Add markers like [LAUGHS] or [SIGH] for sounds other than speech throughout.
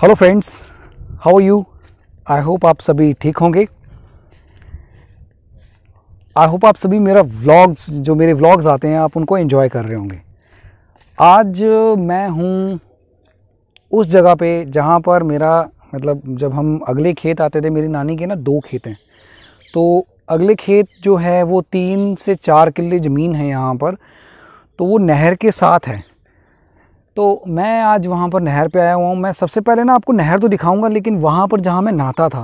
Hello friends how you I hope आप सभी ठीक होंगे आई होप आप सभी मेरा व्लॉग्स जो मेरे व्लॉग्स आते हैं आप उनको एंजॉय कर रहे होंगे आज मैं हूँ उस जगह पे जहाँ पर मेरा मतलब जब हम अगले खेत आते थे मेरी नानी के ना दो खेत हैं तो अगले खेत जो है वो तीन से चार किले ज़मीन है यहाँ पर तो वो नहर के साथ है तो मैं आज वहाँ पर नहर पे आया हुआ हूँ मैं सबसे पहले ना आपको नहर तो दिखाऊंगा लेकिन वहाँ पर जहाँ मैं नहाता था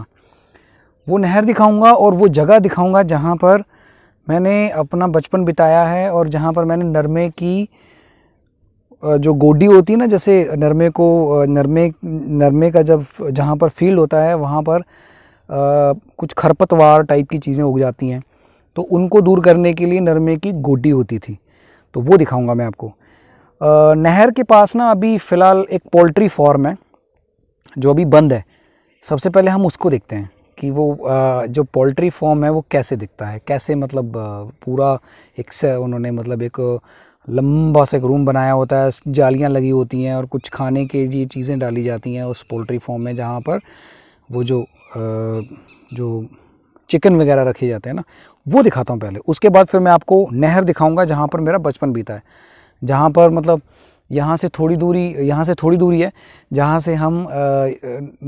वो नहर दिखाऊंगा और वो जगह दिखाऊंगा जहाँ पर मैंने अपना बचपन बिताया है और जहाँ पर मैंने नरमे की जो गोडी होती है ना जैसे नरमे को नरमे नरमे का जब जहाँ पर फील्ड होता है वहाँ पर आ, कुछ खरपतवार टाइप की चीज़ें उग जाती हैं तो उनको दूर करने के लिए नरमे की गोडी होती थी तो वो दिखाऊंगा मैं आपको नहर के पास ना अभी फ़िलहाल एक पोल्ट्री फॉर्म है जो अभी बंद है सबसे पहले हम उसको देखते हैं कि वो जो पोल्ट्री फॉर्म है वो कैसे दिखता है कैसे मतलब पूरा एक से उन्होंने मतलब एक लंबा सा एक रूम बनाया होता है जालियां लगी होती हैं और कुछ खाने के ये चीज़ें डाली जाती हैं उस पोल्ट्री फॉर्म में जहाँ पर वो जो जो चिकन वगैरह रखे जाते हैं ना वो दिखाता हूँ पहले उसके बाद फिर मैं आपको नहर दिखाऊँगा जहाँ पर मेरा बचपन बीता है जहाँ पर मतलब यहाँ से थोड़ी दूरी यहाँ से थोड़ी दूरी है जहाँ से हम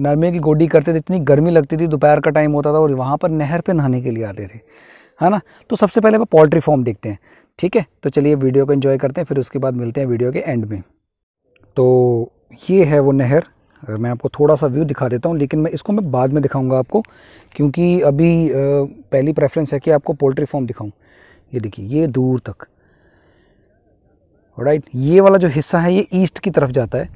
नरमे की गोडी करते थे इतनी गर्मी लगती थी दोपहर का टाइम होता था और वहाँ पर नहर पे नहाने के लिए आते थे है ना तो सबसे पहले आप पोल्ट्री फॉर्म देखते हैं ठीक है तो चलिए वीडियो को एंजॉय करते हैं फिर उसके बाद मिलते हैं वीडियो के एंड में तो ये है वो नहर मैं आपको थोड़ा सा व्यू दिखा देता हूँ लेकिन मैं इसको मैं बाद में दिखाऊँगा आपको क्योंकि अभी पहली प्रेफरेंस है कि आपको पोल्ट्री फॉर्म दिखाऊँ ये देखिए ये दूर तक राइट ये वाला जो हिस्सा है ये ईस्ट की तरफ जाता है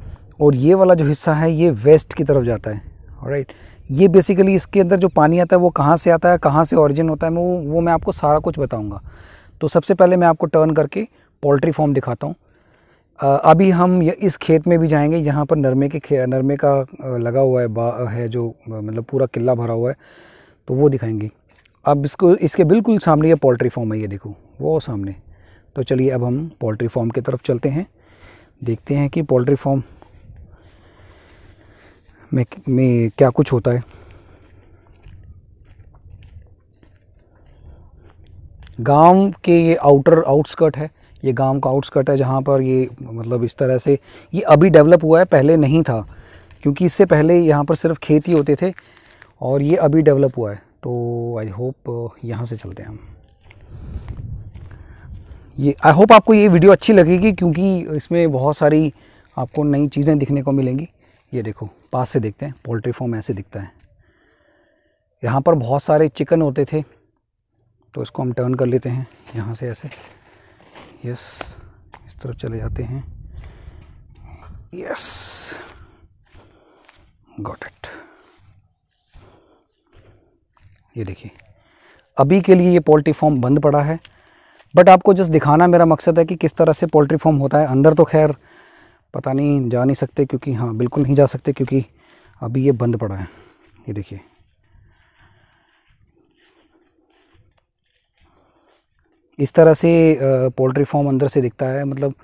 और ये वाला जो हिस्सा है ये वेस्ट की तरफ जाता है राइट ये बेसिकली इसके अंदर जो पानी आता है वो कहाँ से आता है कहाँ से ऑरिजिन होता है मैं वो वो मैं आपको सारा कुछ बताऊँगा तो सबसे पहले मैं आपको टर्न करके पोल्ट्री फॉर्म दिखाता हूँ अभी हम इस खेत में भी जाएंगे यहाँ पर नरमे के नरमे का लगा हुआ है बा है जो मतलब पूरा किला भरा हुआ है तो वो दिखाएंगे अब इसको इसके बिल्कुल सामने ये पोल्ट्री फॉर्म है ये देखो वो सामने तो चलिए अब हम पोल्ट्री फॉर्म की तरफ चलते हैं देखते हैं कि पोल्ट्री फॉर्म में में क्या कुछ होता है गांव के ये आउटर आउटस्कर्ट है ये गांव का आउटस्कर्ट है जहाँ पर ये मतलब इस तरह से ये अभी डेवलप हुआ है पहले नहीं था क्योंकि इससे पहले यहाँ पर सिर्फ खेती होते थे और ये अभी डेवलप हुआ है तो आई होप यहाँ से चलते हैं हम ये आई होप आपको ये वीडियो अच्छी लगेगी क्योंकि इसमें बहुत सारी आपको नई चीज़ें दिखने को मिलेंगी ये देखो पास से देखते हैं पोल्ट्री फॉर्म ऐसे दिखता है यहाँ पर बहुत सारे चिकन होते थे तो इसको हम टर्न कर लेते हैं यहाँ से ऐसे यस इस तरफ चले जाते हैं यस गॉट इट ये देखिए अभी के लिए ये पोल्ट्री फॉर्म बंद पड़ा है बट आपको जस्ट दिखाना मेरा मकसद है कि किस तरह से पोल्ट्री फॉर्म होता है अंदर तो खैर पता नहीं जा नहीं सकते क्योंकि हाँ बिल्कुल नहीं जा सकते क्योंकि अभी ये बंद पड़ा है ये देखिए इस तरह से पोल्ट्री फॉर्म अंदर से दिखता है मतलब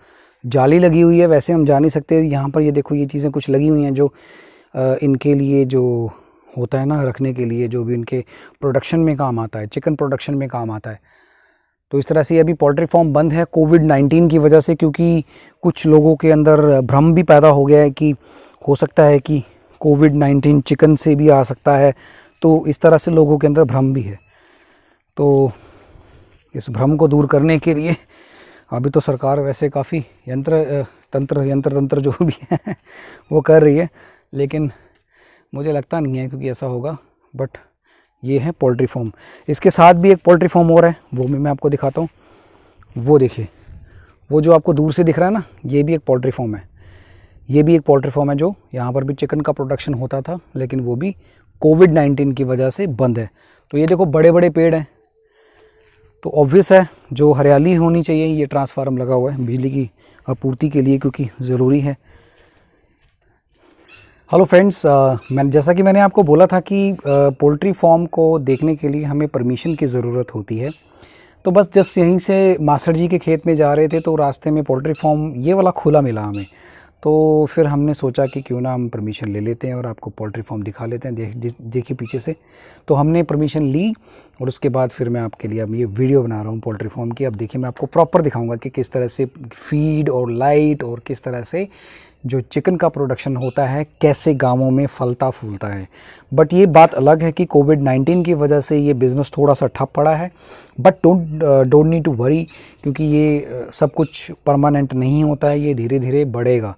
जाली लगी हुई है वैसे हम जा नहीं सकते यहाँ पर ये देखो ये चीज़ें कुछ लगी हुई हैं जो इनके लिए जो होता है ना रखने के लिए जो भी इनके प्रोडक्शन में काम आता है चिकन प्रोडक्शन में काम आता है तो इस तरह से अभी पोल्ट्री फार्म बंद है कोविड नाइन्टीन की वजह से क्योंकि कुछ लोगों के अंदर भ्रम भी पैदा हो गया है कि हो सकता है कि कोविड नाइन्टीन चिकन से भी आ सकता है तो इस तरह से लोगों के अंदर भ्रम भी है तो इस भ्रम को दूर करने के लिए अभी तो सरकार वैसे काफ़ी यंत्र तंत्र यंत्र तंत्र जो भी है वो कर रही है लेकिन मुझे लगता नहीं है क्योंकि ऐसा होगा बट ये है पोल्ट्री फॉर्म इसके साथ भी एक पोल्ट्री फॉर्म और है वो भी मैं आपको दिखाता हूँ वो देखिए वो जो आपको दूर से दिख रहा है ना ये भी एक पोल्ट्री फॉर्म है ये भी एक पोल्ट्री फॉर्म है जो यहाँ पर भी चिकन का प्रोडक्शन होता था लेकिन वो भी कोविड नाइन्टीन की वजह से बंद है तो ये देखो बड़े बड़े पेड़ हैं तो ऑब्वियस है जो हरियाली होनी चाहिए ये ट्रांसफार्म लगा हुआ है बिजली की आपूर्ति के लिए क्योंकि ज़रूरी है हेलो फ्रेंड्स uh, मैं जैसा कि मैंने आपको बोला था कि पोल्ट्री uh, फॉर्म को देखने के लिए हमें परमिशन की ज़रूरत होती है तो बस जस्ट यहीं से मास्टर जी के खेत में जा रहे थे तो रास्ते में पोल्ट्री फॉर्म ये वाला खुला मिला हमें तो फिर हमने सोचा कि क्यों ना हम परमिशन ले लेते हैं और आपको पोल्ट्री फॉर्म दिखा लेते हैं देख देखिए पीछे से तो हमने परमिशन ली और उसके बाद फिर मैं आपके लिए अब ये वीडियो बना रहा हूँ पोल्ट्री फॉर्म की अब देखिए मैं आपको प्रॉपर दिखाऊंगा कि किस तरह से फीड और लाइट और किस तरह से जो चिकन का प्रोडक्शन होता है कैसे गांवों में फलता फूलता है बट ये बात अलग है कि कोविड 19 की वजह से ये बिज़नेस थोड़ा सा ठप पड़ा है but don't don't need to worry क्योंकि ये uh, सब कुछ परमानेंट नहीं होता है ये धीरे धीरे बढ़ेगा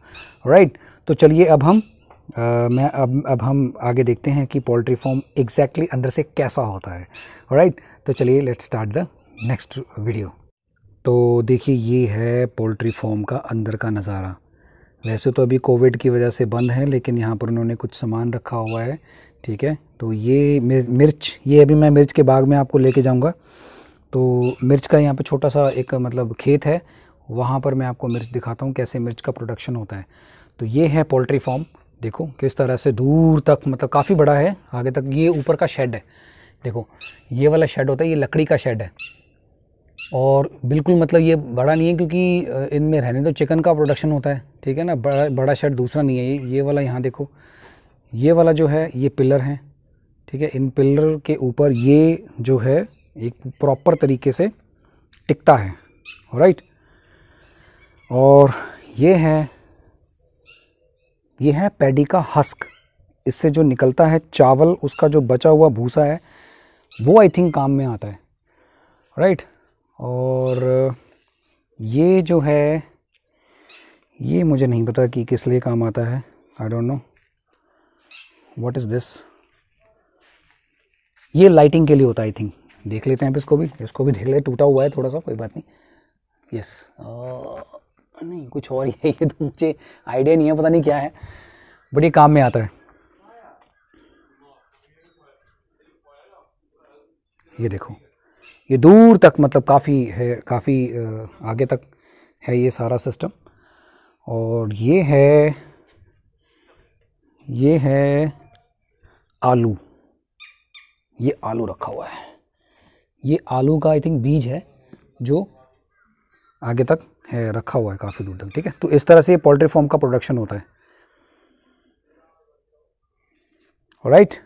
राइट right? तो चलिए अब हम आ, uh, मैं अब अब हम आगे देखते हैं कि पोल्ट्री फॉर्म एग्जैक्टली अंदर से कैसा होता है राइट right? तो चलिए let start the next video तो देखिए ये है पोल्ट्री फॉर्म का अंदर का नज़ारा वैसे तो अभी कोविड की वजह से बंद है लेकिन यहाँ पर उन्होंने कुछ सामान रखा हुआ है ठीक है तो ये मिर्च ये अभी मैं मिर्च के बाग में आपको लेके जाऊँगा तो मिर्च का यहाँ पर छोटा सा एक मतलब खेत है वहाँ पर मैं आपको मिर्च दिखाता हूँ कैसे मिर्च का प्रोडक्शन होता है तो ये है पोल्ट्री फार्म देखो किस तरह से दूर तक मतलब काफ़ी बड़ा है आगे तक ये ऊपर का शेड है देखो ये वाला शेड होता है ये लकड़ी का शेड है और बिल्कुल मतलब ये बड़ा नहीं है क्योंकि इनमें रहने तो चिकन का प्रोडक्शन होता है ठीक है ना बड़ा बड़ा शेड दूसरा नहीं है ये ये वाला यहाँ देखो ये वाला जो है ये पिलर हैं ठीक है इन पिलर के ऊपर ये जो है एक प्रॉपर तरीके से टिकता है राइट और ये है ये है पैडी का हस्क इससे जो निकलता है चावल उसका जो बचा हुआ भूसा है वो आई थिंक काम में आता है राइट right? और ये जो है ये मुझे नहीं पता कि किस लिए काम आता है I don't know what is this ये लाइटिंग के लिए होता है आई थिंक देख लेते हैं अब इसको भी इसको भी देख ले टूटा हुआ है थोड़ा सा कोई बात नहीं यस नहीं कुछ और ही है ये तो मुझे आइडिया नहीं है पता नहीं क्या है बट ये काम में आता है ये देखो ये दूर तक मतलब काफ़ी है काफ़ी आगे तक है ये सारा सिस्टम और ये है ये है आलू ये आलू रखा हुआ है ये आलू का आई थिंक बीज है जो आगे तक है रखा हुआ है काफ़ी दूर तक ठीक है तो इस तरह से ये पोल्ट्री फॉर्म का प्रोडक्शन होता है राइट right?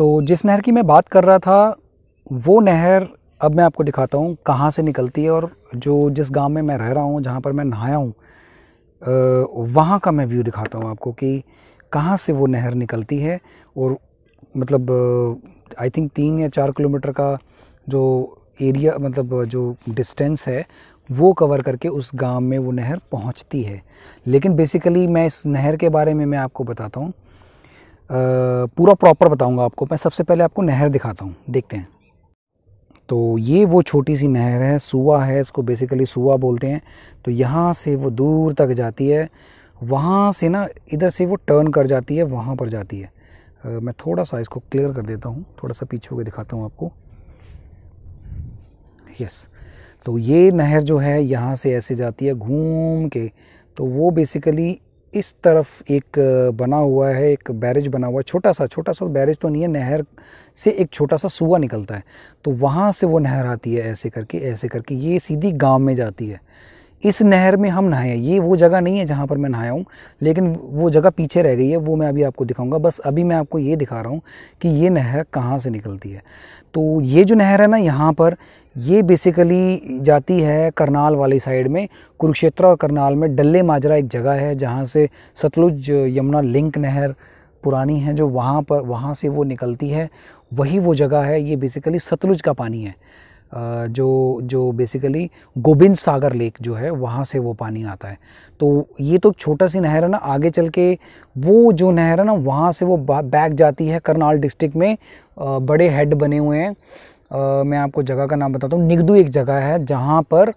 तो जिस नहर की मैं बात कर रहा था वो नहर अब मैं आपको दिखाता हूँ कहाँ से निकलती है और जो जिस गांव में मैं रह रहा हूँ जहाँ पर मैं नहाया हूँ वहाँ का मैं व्यू दिखाता हूँ आपको कि कहाँ से वो नहर निकलती है और मतलब आई थिंक तीन या चार किलोमीटर का जो एरिया मतलब जो डिस्टेंस है वो कवर करके उस गांव में वो नहर पहुंचती है लेकिन बेसिकली मैं इस नहर के बारे में मैं आपको बताता हूँ पूरा प्रॉपर बताऊंगा आपको मैं सबसे पहले आपको नहर दिखाता हूँ देखते हैं तो ये वो छोटी सी नहर है सुआ है इसको बेसिकली सुआ बोलते हैं तो यहाँ से वो दूर तक जाती है वहाँ से ना इधर से वो टर्न कर जाती है वहाँ पर जाती है आ, मैं थोड़ा सा इसको क्लियर कर देता हूँ थोड़ा सा पीछे होकर दिखाता हूँ आपको यस तो ये नहर जो है यहाँ से ऐसे जाती है घूम के तो वो बेसिकली इस तरफ एक बना हुआ है एक बैरेज बना हुआ है छोटा सा छोटा सा बैरेज तो नहीं है नहर से एक छोटा सा सुआ निकलता है तो वहाँ से वो नहर आती है ऐसे करके ऐसे करके ये सीधी गांव में जाती है इस नहर में हम नहाए ये वो जगह नहीं है जहाँ पर मैं नहाया हूँ लेकिन वो जगह पीछे रह गई है वो मैं अभी आपको दिखाऊंगा बस अभी मैं आपको ये दिखा रहा हूँ कि ये नहर कहाँ से निकलती है तो ये जो नहर है ना यहाँ पर ये बेसिकली जाती है करनाल वाली साइड में कुरुक्षेत्र और करनाल में डल्ले माजरा एक जगह है जहाँ से सतलुज यमुना लिंक नहर पुरानी है जो वहाँ पर वहाँ से वो निकलती है वही वो जगह है ये बेसिकली सतलुज का पानी है जो जो बेसिकली गोबिंद सागर लेक जो है वहाँ से वो पानी आता है तो ये तो छोटा सी नहर है ना आगे चल के वो जो नहर है ना वहाँ से वो बैक जाती है करनाल डिस्ट्रिक्ट में बड़े हेड बने हुए हैं मैं आपको जगह का नाम बताता हूँ निगदू एक जगह है जहाँ पर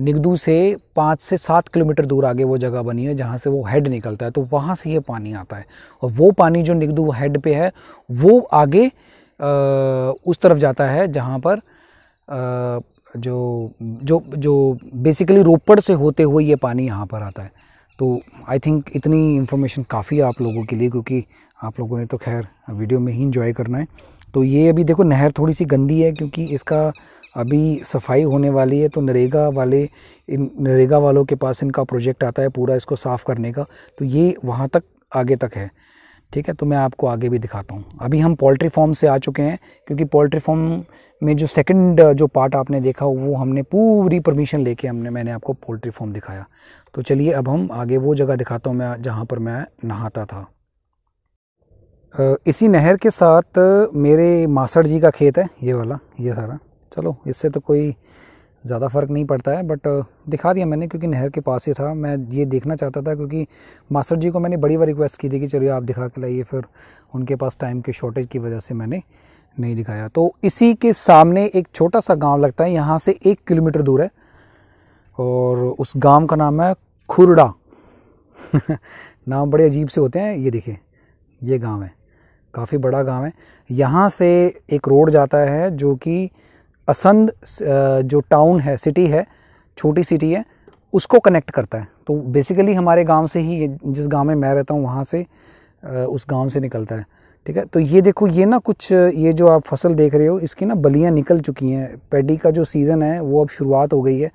निगदू से पाँच से सात किलोमीटर दूर आगे वो जगह बनी है जहाँ से वो हेड निकलता है तो वहाँ से ये पानी आता है और वो पानी जो निगदू हेड पे है वो आगे उस तरफ जाता है जहाँ पर जो जो जो बेसिकली रोपड़ से होते हुए ये पानी यहाँ पर आता है तो आई थिंक इतनी इन्फॉर्मेशन काफ़ी है आप लोगों के लिए क्योंकि आप लोगों ने तो खैर वीडियो में ही इंजॉय करना है तो ये अभी देखो नहर थोड़ी सी गंदी है क्योंकि इसका अभी सफाई होने वाली है तो नरेगा वाले इन नरेगा वालों के पास इनका प्रोजेक्ट आता है पूरा इसको साफ़ करने का तो ये वहाँ तक आगे तक है ठीक है तो मैं आपको आगे भी दिखाता हूँ अभी हम पोल्ट्री फॉर्म से आ चुके हैं क्योंकि पोल्ट्री फॉर्म में जो सेकंड जो पार्ट आपने देखा वो हमने पूरी परमिशन लेके हमने मैंने आपको पोल्ट्री फॉर्म दिखाया तो चलिए अब हम आगे वो जगह दिखाता हूँ मैं जहाँ पर मैं नहाता था इसी नहर के साथ मेरे मासड़ जी का खेत है ये वाला ये सारा चलो इससे तो कोई ज़्यादा फ़र्क नहीं पड़ता है बट दिखा दिया मैंने क्योंकि नहर के पास ही था मैं ये देखना चाहता था क्योंकि मास्टर जी को मैंने बड़ी बार रिक्वेस्ट की थी कि चलिए आप दिखा के लाइए फिर उनके पास टाइम की शॉर्टेज की वजह से मैंने नहीं दिखाया तो इसी के सामने एक छोटा सा गाँव लगता है यहाँ से एक किलोमीटर दूर है और उस गाँव का नाम है खुरडा [LAUGHS] नाम बड़े अजीब से होते हैं ये देखें ये गाँव है काफ़ी बड़ा गाँव है यहाँ से एक रोड जाता है जो कि असंद जो टाउन है सिटी है छोटी सिटी है उसको कनेक्ट करता है तो बेसिकली हमारे गांव से ही जिस गांव में मैं रहता हूँ वहाँ से उस गांव से निकलता है ठीक है तो ये देखो ये ना कुछ ये जो आप फसल देख रहे हो इसकी ना बलियाँ निकल चुकी हैं पेडी का जो सीज़न है वो अब शुरुआत हो गई है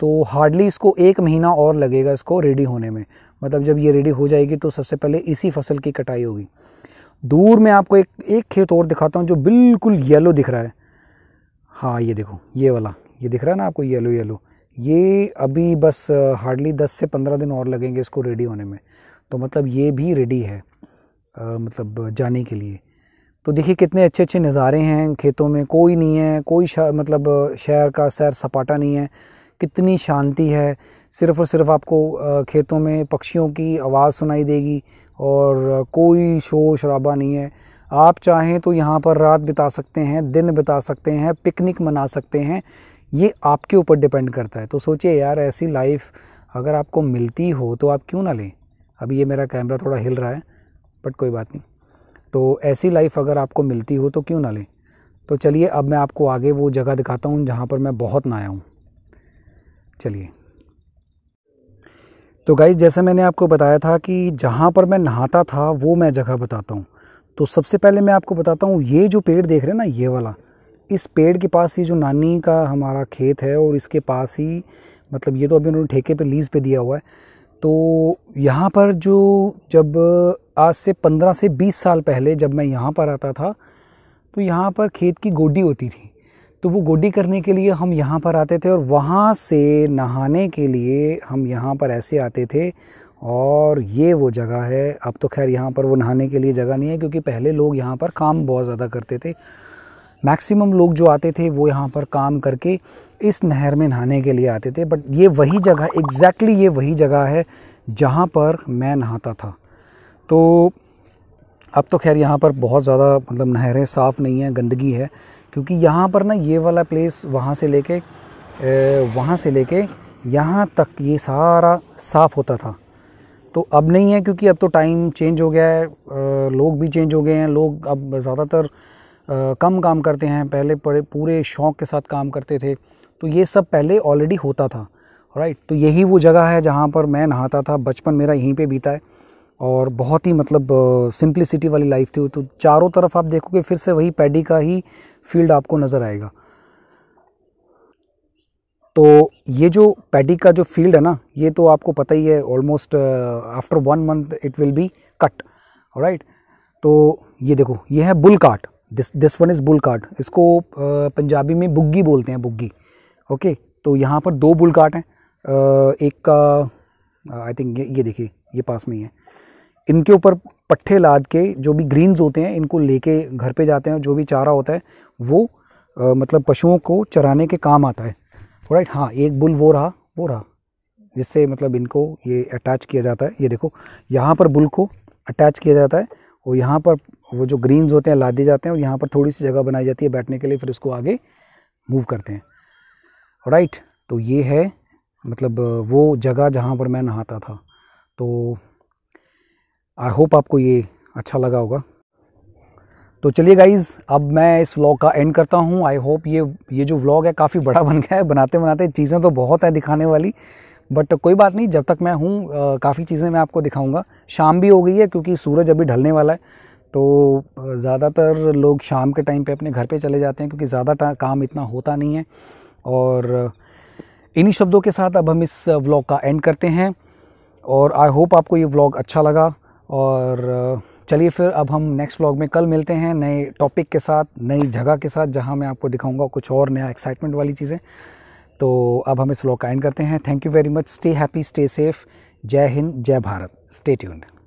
तो हार्डली इसको एक महीना और लगेगा इसको रेडी होने में मतलब जब ये रेडी हो जाएगी तो सबसे पहले इसी फसल की कटाई होगी दूर में आपको एक एक खेत और दिखाता हूँ जो बिल्कुल येलो दिख रहा है हाँ ये देखो ये वाला ये दिख रहा है ना आपको येलो येलो ये अभी बस हार्डली दस से पंद्रह दिन और लगेंगे इसको रेडी होने में तो मतलब ये भी रेडी है आ, मतलब जाने के लिए तो देखिए कितने अच्छे अच्छे नज़ारे हैं खेतों में कोई नहीं है कोई शा, मतलब शहर का सैर सपाटा नहीं है कितनी शांति है सिर्फ़ और सिर्फ आपको खेतों में पक्षियों की आवाज़ सुनाई देगी और कोई शोर शराबा नहीं है आप चाहें तो यहाँ पर रात बिता सकते हैं दिन बिता सकते हैं पिकनिक मना सकते हैं ये आपके ऊपर डिपेंड करता है तो सोचिए यार ऐसी लाइफ अगर आपको मिलती हो तो आप क्यों ना लें अभी ये मेरा कैमरा थोड़ा हिल रहा है बट कोई बात नहीं तो ऐसी लाइफ अगर आपको मिलती हो तो क्यों ना लें तो चलिए अब मैं आपको आगे वो जगह दिखाता हूँ जहाँ पर मैं बहुत ना आया हूँ चलिए तो गाइज जैसे मैंने आपको बताया था कि जहाँ पर मैं नहाता था वो मैं जगह बताता हूँ तो सबसे पहले मैं आपको बताता हूँ ये जो पेड़ देख रहे हैं ना ये वाला इस पेड़ के पास ये जो नानी का हमारा खेत है और इसके पास ही मतलब ये तो अभी उन्होंने ठेके पे लीज़ पे दिया हुआ है तो यहाँ पर जो जब आज से पंद्रह से बीस साल पहले जब मैं यहाँ पर आता था तो यहाँ पर खेत की गोडी होती थी तो वो गोडी करने के लिए हम यहाँ पर आते थे और वहाँ से नहाने के लिए हम यहाँ पर ऐसे आते थे और ये वो जगह है अब तो खैर यहाँ पर वो नहाने के लिए जगह नहीं है क्योंकि पहले लोग यहाँ पर काम बहुत ज़्यादा करते थे मैक्सिमम लोग जो आते थे वो यहाँ पर काम करके इस नहर में नहाने के लिए आते थे बट ये वही जगह एग्जैक्टली exactly ये वही जगह है जहाँ पर मैं नहाता था तो अब तो खैर यहाँ पर बहुत ज़्यादा मतलब नहरें साफ़ नहीं हैं गंदगी है क्योंकि यहाँ पर ना ये वाला प्लेस वहाँ से लेके वहाँ से लेके यहाँ तक ये सारा साफ़ होता था तो अब नहीं है क्योंकि अब तो टाइम चेंज हो गया है लोग भी चेंज हो गए हैं लोग अब ज़्यादातर कम काम करते हैं पहले पूरे शौक़ के साथ काम करते थे तो ये सब पहले ऑलरेडी होता था राइट तो यही वो जगह है जहाँ पर मैं नहाता था बचपन मेरा यहीं पे बीता है और बहुत ही मतलब सिंप्लिसिटी वाली लाइफ थी तो चारों तरफ आप देखोगे फिर से वही पैडी का ही फील्ड आपको नज़र आएगा तो ये जो पैडी का जो फील्ड है ना ये तो आपको पता ही है almost after one month it will be cut right तो ये देखो ये है bull cut this this one is bull cut इसको uh, पंजाबी में बुग्गी बोलते हैं बुग्गी ओके okay, तो यहाँ पर दो बुल काट हैं uh, एक का आई uh, थिंक ये ये देखिए ये पास में ही है इनके ऊपर पट्ठे लाद के जो भी ग्रीन्स होते हैं इनको लेके घर पे जाते हैं जो भी चारा होता है वो uh, मतलब पशुओं को चराने के काम आता है राइट हाँ एक बुल वो रहा वो रहा जिससे मतलब इनको ये अटैच किया जाता है ये देखो यहाँ पर बुल को अटैच किया जाता है और यहाँ पर वो जो ग्रीन्स होते हैं लादे जाते हैं और यहाँ पर थोड़ी सी जगह बनाई जाती है बैठने के लिए फिर उसको आगे मूव करते हैं राइट तो ये है मतलब वो जगह जहाँ पर मैं नहाता था तो आई होप आपको ये अच्छा लगा होगा तो चलिए गाइज़ अब मैं इस व्लॉग का एंड करता हूँ आई होप ये ये जो व्लॉग है काफ़ी बड़ा बन गया है बनाते बनाते चीज़ें तो बहुत हैं दिखाने वाली बट कोई बात नहीं जब तक मैं हूँ काफ़ी चीज़ें मैं आपको दिखाऊंगा शाम भी हो गई है क्योंकि सूरज अभी ढलने वाला है तो ज़्यादातर लोग शाम के टाइम पे अपने घर पे चले जाते हैं क्योंकि ज़्यादा काम इतना होता नहीं है और इन्हीं शब्दों के साथ अब हम इस व्लॉग का एंड करते हैं और आई होप आपको ये व्लॉग अच्छा लगा और चलिए फिर अब हम नेक्स्ट व्लॉग में कल मिलते हैं नए टॉपिक के साथ नई जगह के साथ जहाँ मैं आपको दिखाऊँगा कुछ और नया एक्साइटमेंट वाली चीज़ें तो अब हम इस व्लॉग का एंड करते हैं thank you very much stay happy stay safe जय हिंद जय भारत स्टे ट्यून्ड